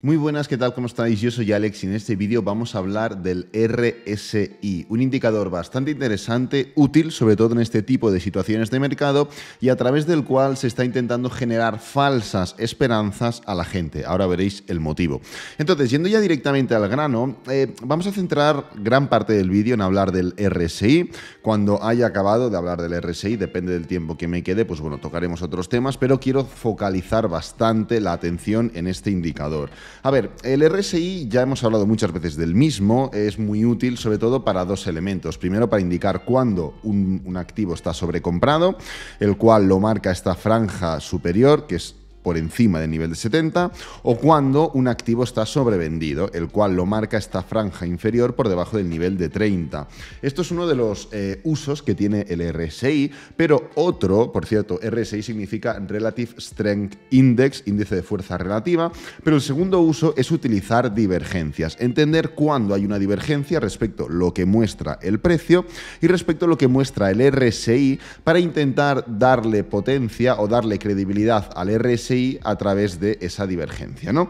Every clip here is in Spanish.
Muy buenas, ¿qué tal? ¿Cómo estáis? Yo soy Alex y en este vídeo vamos a hablar del RSI, un indicador bastante interesante, útil sobre todo en este tipo de situaciones de mercado y a través del cual se está intentando generar falsas esperanzas a la gente. Ahora veréis el motivo. Entonces, yendo ya directamente al grano, eh, vamos a centrar gran parte del vídeo en hablar del RSI. Cuando haya acabado de hablar del RSI, depende del tiempo que me quede, pues bueno, tocaremos otros temas, pero quiero focalizar bastante la atención en este indicador. A ver, el RSI ya hemos hablado muchas veces del mismo, es muy útil sobre todo para dos elementos. Primero, para indicar cuándo un, un activo está sobrecomprado, el cual lo marca esta franja superior, que es por encima del nivel de 70 o cuando un activo está sobrevendido, el cual lo marca esta franja inferior por debajo del nivel de 30. Esto es uno de los eh, usos que tiene el RSI, pero otro, por cierto, RSI significa Relative Strength Index, índice de fuerza relativa, pero el segundo uso es utilizar divergencias, entender cuándo hay una divergencia respecto a lo que muestra el precio y respecto a lo que muestra el RSI para intentar darle potencia o darle credibilidad al RSI a través de esa divergencia, ¿no?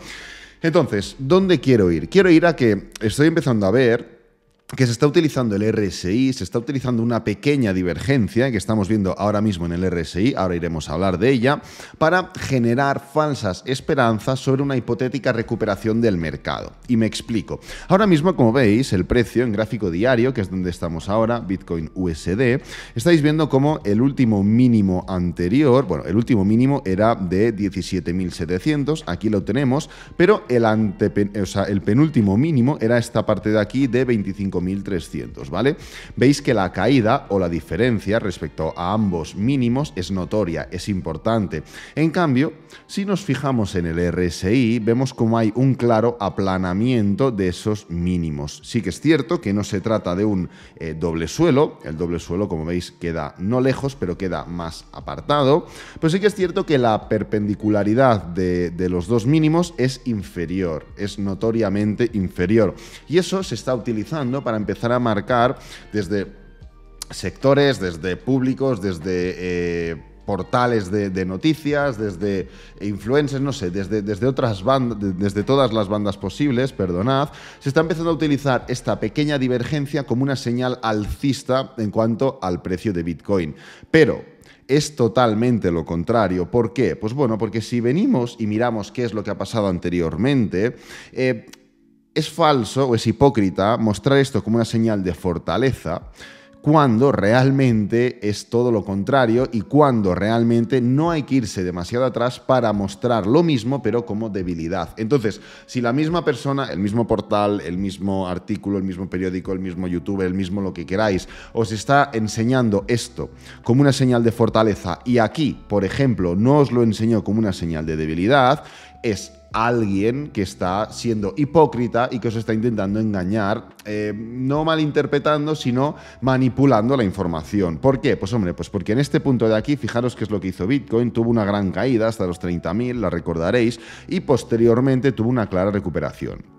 Entonces, ¿dónde quiero ir? Quiero ir a que estoy empezando a ver que se está utilizando el RSI, se está utilizando una pequeña divergencia que estamos viendo ahora mismo en el RSI, ahora iremos a hablar de ella, para generar falsas esperanzas sobre una hipotética recuperación del mercado. Y me explico. Ahora mismo, como veis, el precio en gráfico diario, que es donde estamos ahora, Bitcoin USD, estáis viendo como el último mínimo anterior, bueno, el último mínimo era de 17.700, aquí lo tenemos, pero el, ante, el penúltimo mínimo era esta parte de aquí de 25 1300 ¿vale? Veis que la caída o la diferencia respecto a ambos mínimos es notoria, es importante. En cambio, si nos fijamos en el RSI, vemos como hay un claro aplanamiento de esos mínimos. Sí que es cierto que no se trata de un eh, doble suelo, el doble suelo, como veis, queda no lejos, pero queda más apartado, pero sí que es cierto que la perpendicularidad de, de los dos mínimos es inferior, es notoriamente inferior. Y eso se está utilizando para para empezar a marcar desde sectores, desde públicos, desde... Eh, portales de, noticias, desde influencers, no sé, desde, desde otras bandas, desde todas las bandas posibles, perdonad, se está empezando a utilizar esta pequeña divergencia como una señal alcista en cuanto al precio de Bitcoin. Pero es totalmente lo contrario. ¿Por qué? Pues bueno, porque si venimos y miramos qué es lo que ha pasado anteriormente, eh, es falso o es hipócrita mostrar esto como una señal de fortaleza cuando realmente es todo lo contrario y cuando realmente no hay que irse demasiado atrás para mostrar lo mismo pero como debilidad. Entonces, si la misma persona, el mismo portal, el mismo artículo, el mismo periódico, el mismo YouTube, el mismo lo que queráis, os está enseñando esto como una señal de fortaleza y aquí, por ejemplo, no os lo enseño como una señal de debilidad, es alguien que está siendo hipócrita y que os está intentando engañar, eh, no malinterpretando, sino manipulando la información. ¿Por qué? Pues hombre, pues porque en este punto de aquí, fijaros qué es lo que hizo Bitcoin, tuvo una gran caída hasta los 30.000, la recordaréis, y posteriormente tuvo una clara recuperación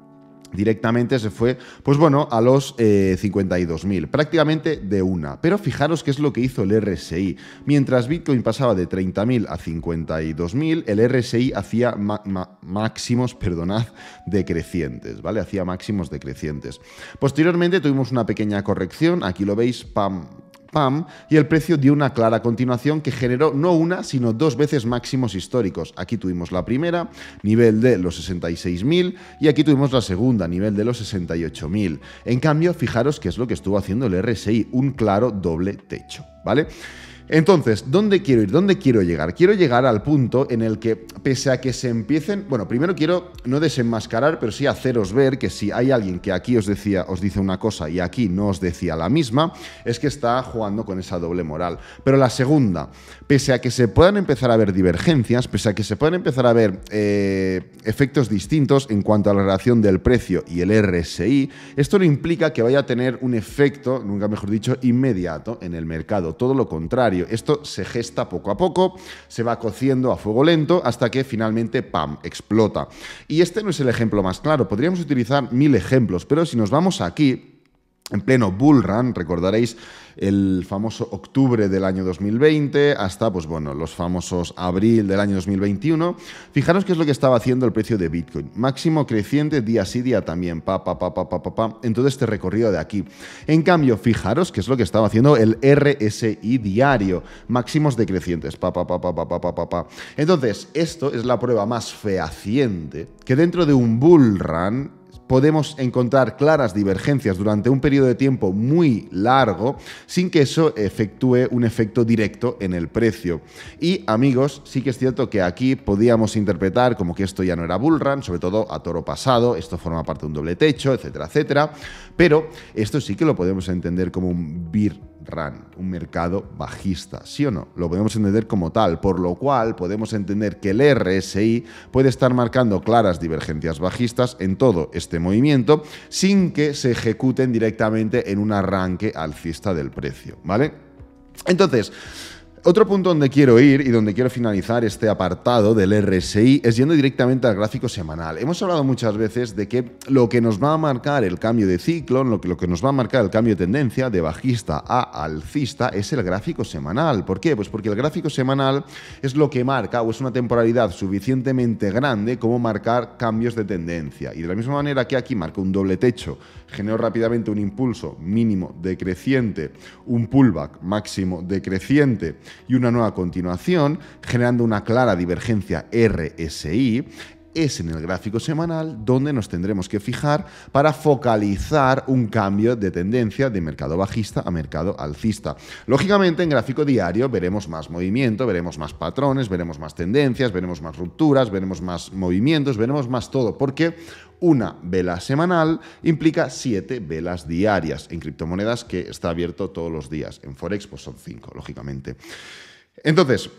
directamente se fue, pues bueno, a los 52.000, eh, prácticamente de una. Pero fijaros qué es lo que hizo el RSI. Mientras Bitcoin pasaba de 30.000 a 52.000, el RSI hacía máximos, perdonad, decrecientes, ¿vale? Hacía máximos decrecientes. Posteriormente tuvimos una pequeña corrección, aquí lo veis, pam, PAM y el precio dio una clara continuación que generó no una, sino dos veces máximos históricos. Aquí tuvimos la primera, nivel de los 66.000, y aquí tuvimos la segunda, nivel de los 68.000. En cambio, fijaros qué es lo que estuvo haciendo el RSI, un claro doble techo, ¿vale? Entonces, ¿dónde quiero ir? ¿Dónde quiero llegar? Quiero llegar al punto en el que, pese a que se empiecen. Bueno, primero quiero no desenmascarar, pero sí haceros ver que si hay alguien que aquí os decía, os dice una cosa y aquí no os decía la misma, es que está jugando con esa doble moral. Pero la segunda, pese a que se puedan empezar a ver divergencias, pese a que se puedan empezar a ver eh, efectos distintos en cuanto a la relación del precio y el RSI, esto no implica que vaya a tener un efecto, nunca mejor dicho, inmediato en el mercado. Todo lo contrario esto se gesta poco a poco, se va cociendo a fuego lento hasta que finalmente, ¡pam!, explota. Y este no es el ejemplo más claro. Podríamos utilizar mil ejemplos, pero si nos vamos aquí, en pleno bull run, recordaréis el famoso octubre del año 2020 hasta, pues bueno, los famosos abril del año 2021. Fijaros qué es lo que estaba haciendo el precio de Bitcoin. Máximo creciente día sí, día también, pa, pa, pa, pa, pa, pa, en todo este recorrido de aquí. En cambio, fijaros qué es lo que estaba haciendo el RSI diario. Máximos decrecientes, pa, pa, pa, pa, pa, pa, pa, pa. Entonces, esto es la prueba más fehaciente que dentro de un bull run podemos encontrar claras divergencias durante un periodo de tiempo muy largo sin que eso efectúe un efecto directo en el precio. Y amigos, sí que es cierto que aquí podíamos interpretar como que esto ya no era bullrun, sobre todo a toro pasado, esto forma parte de un doble techo, etcétera, etcétera, pero esto sí que lo podemos entender como un bir un mercado bajista, ¿sí o no? Lo podemos entender como tal, por lo cual podemos entender que el RSI puede estar marcando claras divergencias bajistas en todo este movimiento sin que se ejecuten directamente en un arranque alcista del precio, ¿vale? Entonces, otro punto donde quiero ir y donde quiero finalizar este apartado del RSI es yendo directamente al gráfico semanal. Hemos hablado muchas veces de que lo que nos va a marcar el cambio de ciclo, lo que, lo que nos va a marcar el cambio de tendencia de bajista a alcista es el gráfico semanal. ¿Por qué? Pues porque el gráfico semanal es lo que marca o es una temporalidad suficientemente grande como marcar cambios de tendencia. Y de la misma manera que aquí marca un doble techo generó rápidamente un impulso mínimo decreciente, un pullback máximo decreciente y una nueva continuación, generando una clara divergencia RSI es en el gráfico semanal donde nos tendremos que fijar para focalizar un cambio de tendencia de mercado bajista a mercado alcista. Lógicamente en gráfico diario veremos más movimiento, veremos más patrones, veremos más tendencias, veremos más rupturas, veremos más movimientos, veremos más todo, porque una vela semanal implica siete velas diarias en criptomonedas que está abierto todos los días. En Forex pues son cinco, lógicamente. Entonces,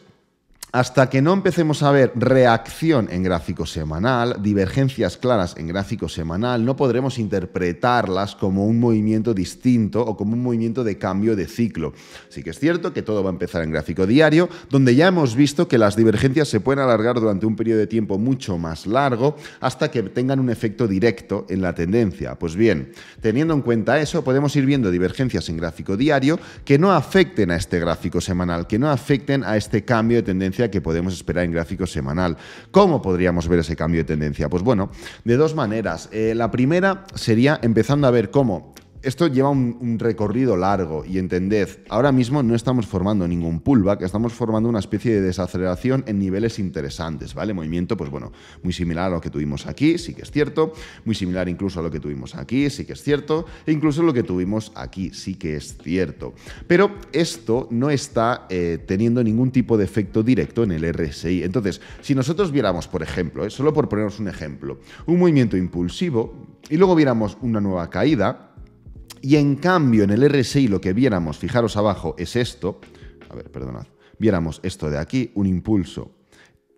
hasta que no empecemos a ver reacción en gráfico semanal, divergencias claras en gráfico semanal, no podremos interpretarlas como un movimiento distinto o como un movimiento de cambio de ciclo. Sí que es cierto que todo va a empezar en gráfico diario, donde ya hemos visto que las divergencias se pueden alargar durante un periodo de tiempo mucho más largo hasta que tengan un efecto directo en la tendencia. Pues bien, teniendo en cuenta eso, podemos ir viendo divergencias en gráfico diario que no afecten a este gráfico semanal, que no afecten a este cambio de tendencia que podemos esperar en gráfico semanal. ¿Cómo podríamos ver ese cambio de tendencia? Pues bueno, de dos maneras. Eh, la primera sería empezando a ver cómo esto lleva un, recorrido largo y entended, ahora mismo no estamos formando ningún pullback, estamos formando una especie de desaceleración en niveles interesantes, ¿vale? Movimiento, pues bueno, muy similar a lo que tuvimos aquí, sí que es cierto, muy similar incluso a lo que tuvimos aquí, sí que es cierto, e incluso lo que tuvimos aquí, sí que es cierto. Pero esto no está eh, teniendo ningún tipo de efecto directo en el RSI. Entonces, si nosotros viéramos, por ejemplo, eh, solo por ponernos un ejemplo, un movimiento impulsivo y luego viéramos una nueva caída, y en cambio, en el RSI lo que viéramos, fijaros abajo, es esto. A ver, perdonad. Viéramos esto de aquí, un impulso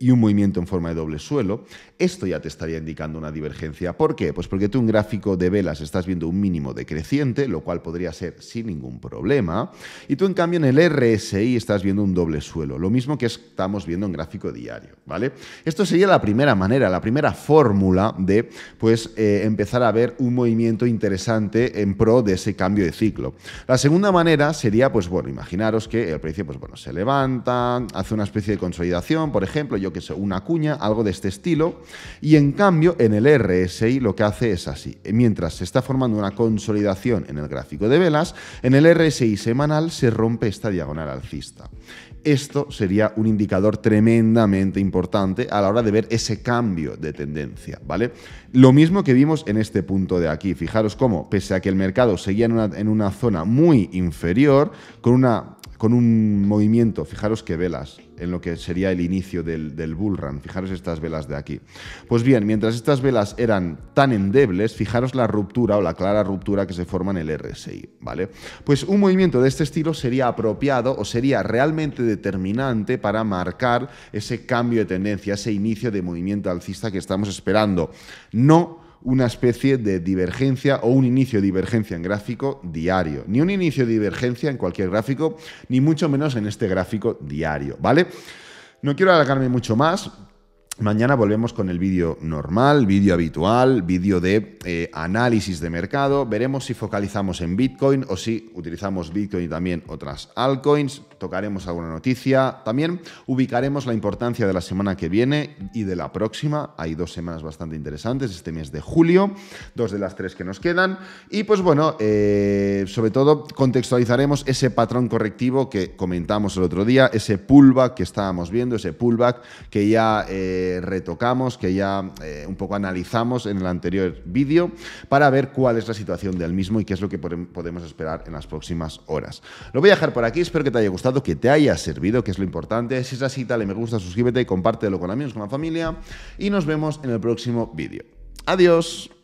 y un movimiento en forma de doble suelo, esto ya te estaría indicando una divergencia. ¿Por qué? Pues porque tú en gráfico de velas estás viendo un mínimo decreciente, lo cual podría ser sin ningún problema, y tú en cambio en el RSI estás viendo un doble suelo, lo mismo que estamos viendo en gráfico diario, ¿vale? Esto sería la primera manera, la primera fórmula de pues eh, empezar a ver un movimiento interesante en pro de ese cambio de ciclo. La segunda manera sería, pues bueno, imaginaros que el precio, pues bueno, se levanta, hace una especie de consolidación, por ejemplo, yo que sé, una cuña, algo de este estilo. Y en cambio, en el RSI lo que hace es así. Mientras se está formando una consolidación en el gráfico de velas, en el RSI semanal se rompe esta diagonal alcista. Esto sería un indicador tremendamente importante a la hora de ver ese cambio de tendencia, ¿vale? Lo mismo que vimos en este punto de aquí. Fijaros cómo, pese a que el mercado seguía en una, zona muy inferior, con, una, con un movimiento, fijaros qué velas, en lo que sería el inicio del, del, bull run. Fijaros estas velas de aquí. Pues bien, mientras estas velas eran tan endebles, fijaros la ruptura o la clara ruptura que se forma en el RSI, ¿vale? Pues un movimiento de este estilo sería apropiado o sería realmente determinante para marcar ese cambio de tendencia, ese inicio de movimiento alcista que estamos esperando. No una especie de divergencia o un inicio de divergencia en gráfico diario. Ni un inicio de divergencia en cualquier gráfico, ni mucho menos en este gráfico diario, ¿vale? No quiero alargarme mucho más. Mañana volvemos con el vídeo normal, vídeo habitual, vídeo de eh, análisis de mercado. Veremos si focalizamos en Bitcoin o si utilizamos Bitcoin y también otras altcoins. Tocaremos alguna noticia. También ubicaremos la importancia de la semana que viene y de la próxima. Hay dos semanas bastante interesantes este mes de julio, dos de las tres que nos quedan. Y pues bueno, eh, sobre todo contextualizaremos ese patrón correctivo que comentamos el otro día, ese pullback que estábamos viendo, ese pullback que ya... Eh, retocamos, que ya eh, un poco analizamos en el anterior vídeo, para ver cuál es la situación del mismo y qué es lo que podemos esperar en las próximas horas. Lo voy a dejar por aquí, espero que te haya gustado, que te haya servido, que es lo importante. Si es así, dale me gusta, suscríbete, compártelo con amigos, con la familia y nos vemos en el próximo vídeo. Adiós.